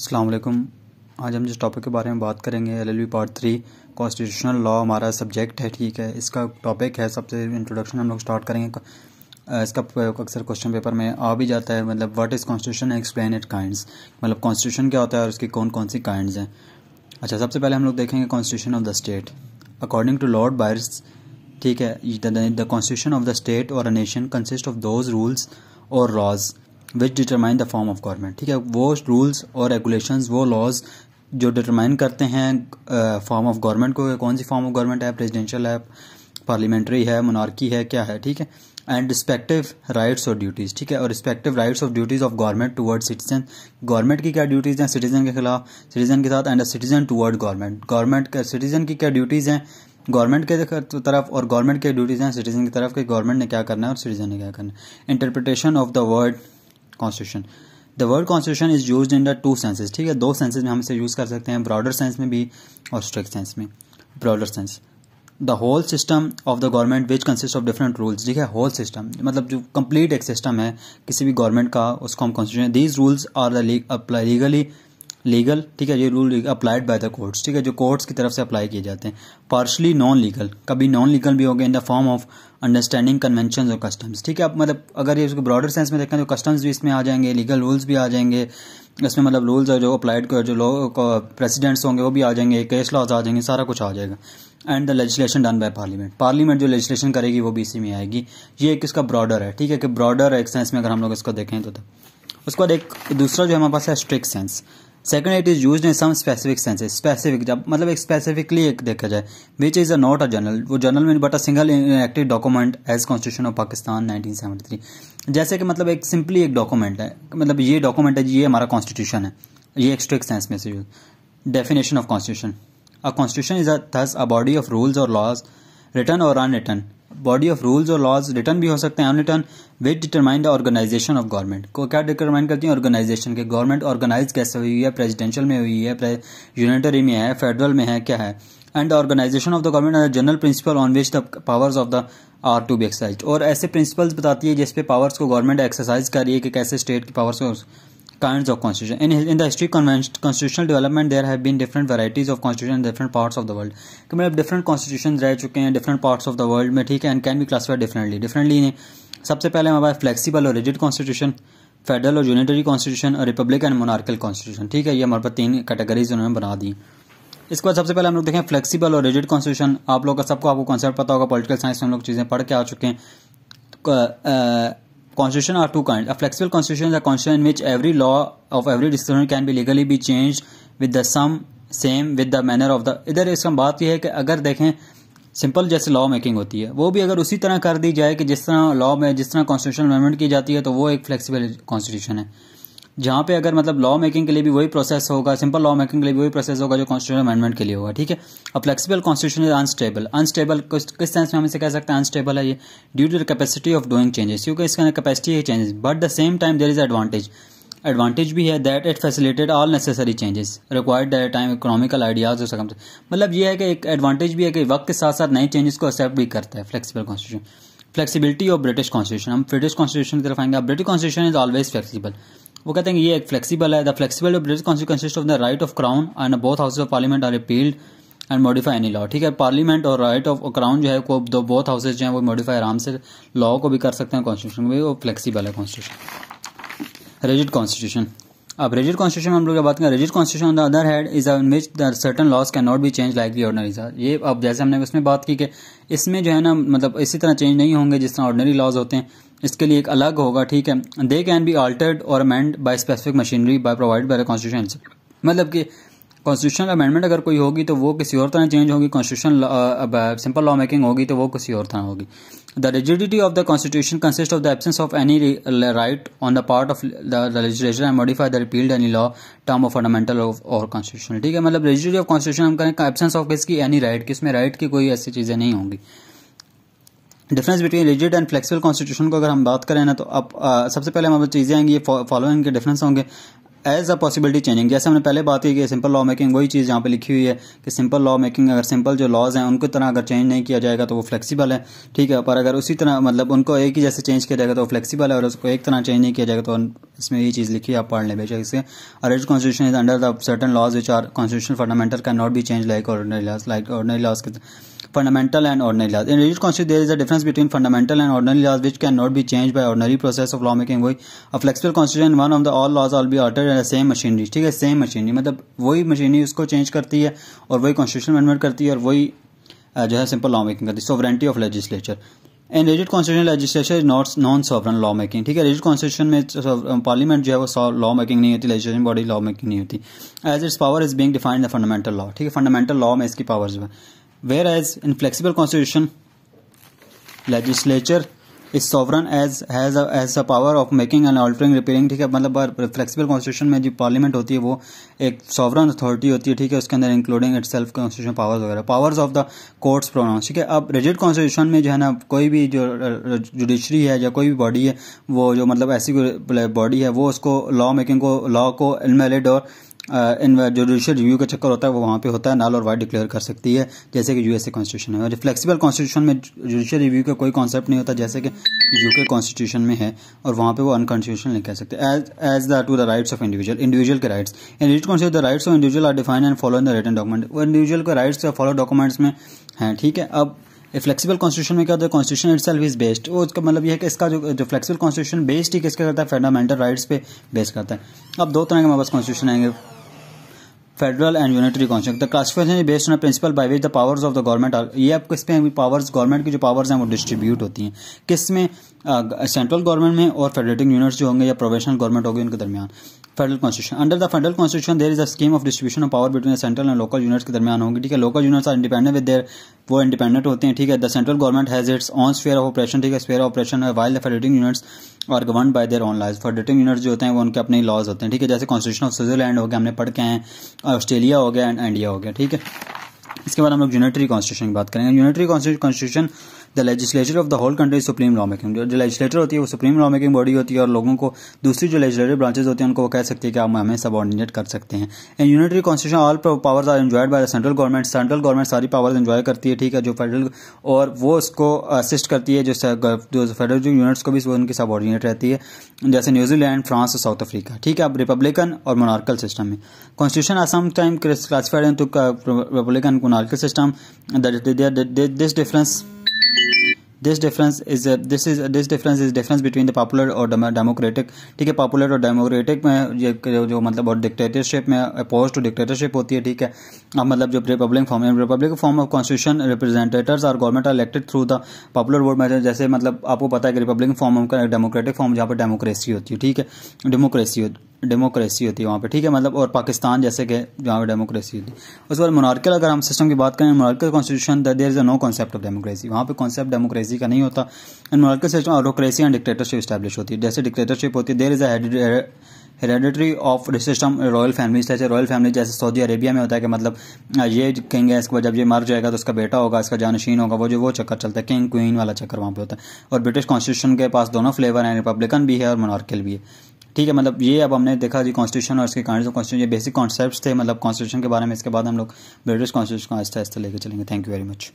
अल्लाम आज हम जिस टॉपिक के बारे में बात करेंगे L L B part three constitutional law हमारा सब्जेक्ट है ठीक है इसका टॉपिक है सबसे इंट्रोडक्शन हम लोग स्टार्ट करेंगे इसका अक्सर क्वेश्चन पेपर में आ भी जाता है मतलब what is constitution explain it kinds मतलब कॉन्स्टिट्यूशन क्या होता है और उसकी कौन कौन सी काइंड्स हैं अच्छा सबसे पहले हम लोग देखेंगे constitution of the state according to Lord Bryce ठीक है the constitution of the state और a nation consist of those rules और laws which determine the form of government ठीक है वो रूल्स और रेगुलेशन वो लॉज जो डिटरमाइन करते हैं फॉर्म ऑफ गवर्नमेंट को कौन सी फॉर्म ऑफ गवर्नमेंट है प्रेजिडेंशियल है पार्लियामेंट्री है मोनार्की है क्या है ठीक है एंड रिस्पेक्टिव राइट्स और ड्यूटीज़ ठीक है और रिस्पेक्टिव राइट्स और duties of government toward citizen government की क्या ड्यूटीज़ हैं सिटीजन के खिलाफ सिटीजन के साथ and citizen toward government government का सिटीजन की क्या ड्यूटीज़ हैं गवर्नमेंट के तो तरफ और गवर्नमेंट के ड्यूटीज़ हैं सिटीजन की तरफ कि गवर्नमेंट ने क्या करना है और सिटीजन ने क्या करना है interpretation of the word constitution the word constitution is use in the two senses ठीक है दो सेंसेज में हम इसे यूज़ कर सकते हैं ब्रॉडर सेंस में भी और स्ट्रिक्ट सेंस में broader sense the whole system of the government which consist of different rules ठीक है होल सिस्टम मतलब जो कंप्लीट एक सिस्टम है किसी भी गवर्नमेंट का उसको हम constitution these rules are the apply legally legal ठीक है ये rule applied by the courts ठीक है जो कोर्ट्स की तरफ से अप्लाई किए जाते हैं पार्शली नॉन लीगल कभी नॉन लीगल भी हो गए in the form of understanding convention और कस्टम्स ठीक है आप मतलब अगर ये उसको ब्रॉडर सेंस में देखें तो कस्टम्स भी इसमें आ जाएंगे लीगल रूल्स भी आ जाएंगे इसमें मतलब रूल्स और जो अप्लाइड जो लोग प्रेसिडेंट्स होंगे वो भी आ जाएंगे केस लॉज आ जाएंगे सारा कुछ आ जाएगा and the legislation done by parliament parliament जो लेजिस्लेशन करेगी वो भी इसी में आएगी ये एक इसका ब्रॉडर है ठीक है कि ब्रॉडर एक सेंस में अगर हम लोग इसको देखें तो, तो उसके बाद एक दूसरा जो हमारे पास है strict sense second it is use in some specific senses specific जब मतलब एक स्पेसिफिकली एक देखा जाए which is a not a general वो जर्नल में but a single active document as constitution of Pakistan 1973 जैसे कि मतलब एक सिंपली एक डॉक्यूमेंट है मतलब ये डॉक्यूमेंट है ये हमारा कॉन्स्टिट्यूशन है ये एक सेंस में से use definition of constitution a constitution is a thus a body of rules और लॉज रिटर्न और अनरिटर्न बॉडी ऑफ रूल्स और लॉज रिटर्न भी हो सकते हैं unwritten which determine the organization of government को क्या डिटरमाइन करती है ऑर्गेनाइजेशन के गवर्नमेंट ऑर्गेनाइज कैसे हुई है प्रेजिडेंशियल में हुई है यूनिटरी में है फेडरल में है क्या है and organization of the government and general principle on which the powers of the are to be exercise और ऐसे प्रिंसिपल्स बताती है जिसपे पावर्स को गवर्नमेंट एक्सरसाइज कर रही है कि कैसे स्टेट की पावर्स को kinds of constitution. In, in the history convention constitutional development, there have been different varieties of constitution in different parts of the world. कि मतलब different constitutions रह चुके हैं different parts of the world में ठीक है and can be classified differently. Differently ने सबसे पहले हमारे पास flexible और rigid constitution, फेडरल और यूनिटरी कॉन्स्टिट्यूशन और रिपब्लिक एंड मोनार्कल कॉन्स्टिट्यूशन ठीक है ये हमारे पास तीन कैटेगरीज उन्होंने बना दी इसके बाद सबसे पहले हम लोग देखें फ्लेक्सिबल और रिजिड कॉन्स्टिट्यूशन आप लोग का सबको आपको कॉन्सेप्ट पता होगा पॉलिटिकल साइंस में हम लोग चीज़ें पढ़ के आ चुके हैं Constitution are two kinds. A flexible constitution is a constitution in which every law of every discipline can be legally be changed with the sum same with the manner of the इधर इसका बात यह है कि अगर देखें simple जैसे law making होती है वो भी अगर उसी तरह कर दी जाए कि जिस तरह लॉ में जिस तरह कॉन्स्टिट्यूशन अमेंडमेंट की जाती है तो वो एक फ्लेक्सिबल कॉन्स्टिट्यूशन है जहां पे अगर मतलब लॉ मेकिंग के लिए भी वही प्रोसेस होगा सिंपल लॉ मेकिंग के लिए भी वही प्रोसेस होगा जो कॉन्स्टिट्यूशन अमेंडमेंट के लिए होगा ठीक है अब flexible constitution is unstable unstable किस सेंस में हम इसे कह सकते हैं अनस्टेबल है ये due to the capacity of doing changes क्योंकि अंदर कपेसिटी है changes but the same time there is advantage advantage भी है that it facilitated all necessary changes required that time economical ideas और सकम मतलब ये है कि एक एडवांटेज भी है कि वक्त के साथ साथ नए चेंजेस को एक्सेप्ट भी करता है flexible constitution flexibility of British constitution हम ब्रिटिश कॉन्स्टिट्यूशन की तरफ आएंगे British constitution is always flexible वो कहते हैं ये एक फ्लेक्सिबल है the flexible British consist of the right of crown and both houses of parliament are appealed and modify any law ठीक है पार्लियामेंट और राइट ऑफ क्राउन जो है को दो बोथ हाउसेज जो है वो मॉडिफाई आराम से लॉ को भी कर सकते हैं कॉन्स्टिट्यूशन में वो फ्लेक्सिबल है कॉन्स्टिट्यूशन रेजिड कॉन्स्टिट्यूशन अब रेजिड कॉन्स्टिट्यूशन हम लोग बात करें rigid constitution on the other hand is in which certain laws can not be change like the ordinary law ये अब जैसे हमने उसमें बात की कि इसमें जो है ना मतलब इसी तरह चेंज नहीं होंगे जिस तरह ऑर्डनरी लॉज होते हैं इसके लिए एक अलग होगा ठीक है दे कैन बी ऑल्टर्ड और amend by specific machinery by provide by the constitution मतलब कि कॉन्स्टिट्यूशन अमेंडमेंट अगर कोई होगी तो वो किसी और तरह चेंज होगी कॉन्स्टिट्यूशन सिंपल लॉ मेकिंग होगी तो वो किसी और तरह होगी the rigidity of the constitution consist of the absence of any right on the part of the legislation and modify the repealed any law term of fundamental of our constitution ठीक है मतलब रिजिडिटी ऑफ कॉन्स्टिट्यूशन हम कहें absence of किसकी any right किसमें right की कोई ऐसी चीज़ें नहीं होंगी difference between rigid and flexible constitution को अगर हम बात करें ना तो आप सबसे पहले हमारे चीज़ें आएंगी फॉलोइंग के डिफरेंस होंगे एज अ पॉसिबिलिटी चेंजिंग जैसे हमने पहले बात की कि सिंपल लॉ मेकिंग वही चीज़ यहाँ पे लिखी हुई है कि सिंपल लॉ मेकिंग अगर सिंपल जो लॉज हैं उनको तरह अगर चेंज नहीं किया जाएगा तो वो फ्लेक्सिबल है ठीक है पर अगर उसी तरह मतलब उनको एक ही जैसे चेंज किया जाएगा तो वो फ्लेक्सिबल है और उसको एक तरह चेंज नहीं किया जाएगा तो इसमें ये चीज़ लिखी है आप पढ़ लें इससे और अरेज constitution is under the certain laws which are constitution fundamental can not be change like ordinary laws like ordinary laws के fundamental and ordinary laws. In reduced constitution, there is a difference between fundamental and ordinary laws which cannot be changed by ordinary process of lawmaking. वही a flexible constitution one of the all laws will be altered in the same machinery. ठीक है same machinery मतलब वही machinery उसको change करती है और वही कॉन्स्टिट्यूशन अमेंडमेंट करती है और वही जो है सिंपल लॉ मेकिंग करती है sovereignty of legislature and rigid constitution legislation is not non sovereign law making ठीक है रिजिड कॉन्स्टिट्यूशन में पार्लियामेंट जो है वो लॉ मेकिंग नहीं होती लेजिस्लेशन बॉडी लॉ मेकिंग नहीं होती as its power is being defined the fundamental law ठीक है फंडामेंटल लॉ में इसकी पावर जो है where as in flexible constitution legislature is sovereign as has as a power of making and altering repairing ठीक है मतलब फ्लेक्सीबल कॉन्स्टिट्यूशन में जो पार्लियामेंट होती है वो एक सॉवरन अथॉरिटी होती है ठीक है उसके अंदर including it self constitution powers वगैरह powers of the courts pronounce ठीक है अब रिजिड कॉन्स्टिट्यूशन में जो है ना कोई भी जो जुडिशरी है या कोई भी बॉडी है वो जो मतलब ऐसी बॉडी है वो उसको लॉ मेकिंग को लॉ को इनवेलिड और जुडिशियल रिव्यू का चक्कर होता है वो वहाँ पे होता है नाल और वाइट डिक्लेयर कर सकती है जैसे कि यूएसए कॉन्स्टिट्यूशन है और फ्लेक्सिबल कॉन्स्टिट्यूशन में जुडिशल रिव्यू का कोई कॉन्सेप्ट नहीं होता जैसे कि यूके कॉन्स्टिट्यूशन में है और वहाँ पे वो अनकॉन्स्टिट्यूशन नहीं कह सकते as as the to the rights of individual individual के rights and it consider the rights of individual are define and follow in the written document वो इंडिविजुअल के राइट्स फॉलो डॉक्यूमेंट्स में हैं ठीक है अब फ्लेक्सिबल कॉन्स्टिट्यूशन में क्या होता है constitution it self is based वो उसका मतलब यह है कि इसका जो जो फ्लेक्सिबल कॉन्स्टिट्यूशन बेस्ड ही किसका करता है फंडामेंटल राइट्स पे बेस्ड करता है अब दो तरह के हमारे पास कॉन्स्टिट्यूशन आएंगे federal and unitary constitution the classification is based on principle by which the powers of the government are ये आपको इस पे पावर्स गवर्नमेंट की जो पावर्स हैं वो डिस्ट्रीब्यूट होती हैं किस में सेंट्रल गवर्नमेंट में और फेडरेटिंग यूनिट्स जो होंगे या प्रोवेशनल गवर्नमेंट होगी उनके दरमियान federal constitution under the federal constitution there is a scheme of distribution of power between central and local units के दरमियान होंगे ठीक है local units are independent with there वो इंडिपेंडेंट होते हैं ठीक है the central government has its own sphere of operation ठीक है स्फेयर ऑपरेशन है while the federating units are govern by their own laws federating unit जो होते हैं वो उनके अपने लॉज होते हैं ठीक है जैसे कॉन्स्टिट्यूशन ऑफ स्विट्जरलैंड हो गया हमने पढ़ के हैं ऑस्ट्रेलिया हो गया एंड इंडिया हो गया ठीक है इसके बाद हम लोग यूनिटरी कॉन्स्टिट्यूशन की बात करेंगे unitary constitution the legislature of the whole country supreme law making जो लेजिस्लेटर होती है वो सुप्रीम लॉ मेकिंग बॉडी होती है और लोगों को दूसरी जो लेजिस्लेटिव ब्रांचेज होती हैं उनको वो कह सकती है कि आप हमें सबॉर्डिनेट कर सकते हैं in unitary constitution all powers are enjoyed by the central government central government सारी पावर्स एंजॉय करती है ठीक है जो फेडरल और वो उसको असिस्ट करती है जो जो फेडरल जो यूनिट्स को भी उनकी सबॉर्डिनेट रहती है जैसे न्यूजीलैंड फ्रांस और साउथ अफ्रीका ठीक है अब रिपब्लिकन और मोनार्कल सिस्टम में constitution are some time classified है तो republican monarchal system this difference this difference is this is this difference is difference between the popular और डेमोक्रेटिक ठीक है पॉपुलर और डेमोक्रेटिक में जो, जो मतलब और डिक्टेटरशिप में अपोज टू डिक्टेटरशिप होती है ठीक है अब मतलब जो रिपब्लिक फॉर्म है republic form of constitution representators और government are elected through the popular vote method जैसे मतलब आपको पता है कि republic form of democratic form जहाँ पर डेमोक्रेसी होती है ठीक है डेमोक्रेसी होती है डेमोक्रेसी होती है वहाँ पे ठीक है मतलब और पाकिस्तान जैसे कि जहाँ पे डेमोक्रेसी होती है उसके बाद मोनार्कल अगर हम सिस्टम की बात करें monarchal constitution there is a no concept of democracy वहाँ पे कॉन्सेप्ट डेमोक्रेसी का नहीं होता and monarchal system autocracy and dictatorship establish होती है जैसे डिक्टेटरशिप होती है there is a hereditary of system royal family जैसे रॉयल फैमिली जैसे सऊदी अरेबिया में होता है कि मतलब ये किंग है इसको जब ये मर जाएगा तो उसका बेटा होगा इसका जानशीन होगा वो जो वो चक्कर चलता है किंग क्वीन वाला चक्कर वहाँ पे होता है और ब्रिटिश कॉन्स्टिट्यूशन के पास दोनों फ्लेवर हैं रिपब्लिकन भी है और मोनार्कल भी है ठीक है मतलब ये अब हमने देखा जी कॉन्स्टिट्यूशन और इसके कारण कॉन्स्टिट्यूशन ये बेसिक कॉन्सेप्ट थे मतलब कॉन्स्टिट्यूशन के बारे में इसके बाद हम लोग ब्रिटिश कॉन्स्टिट्यूशन को आस्ते आस्ते लेकर चलेंगे थैंक यू वेरी मच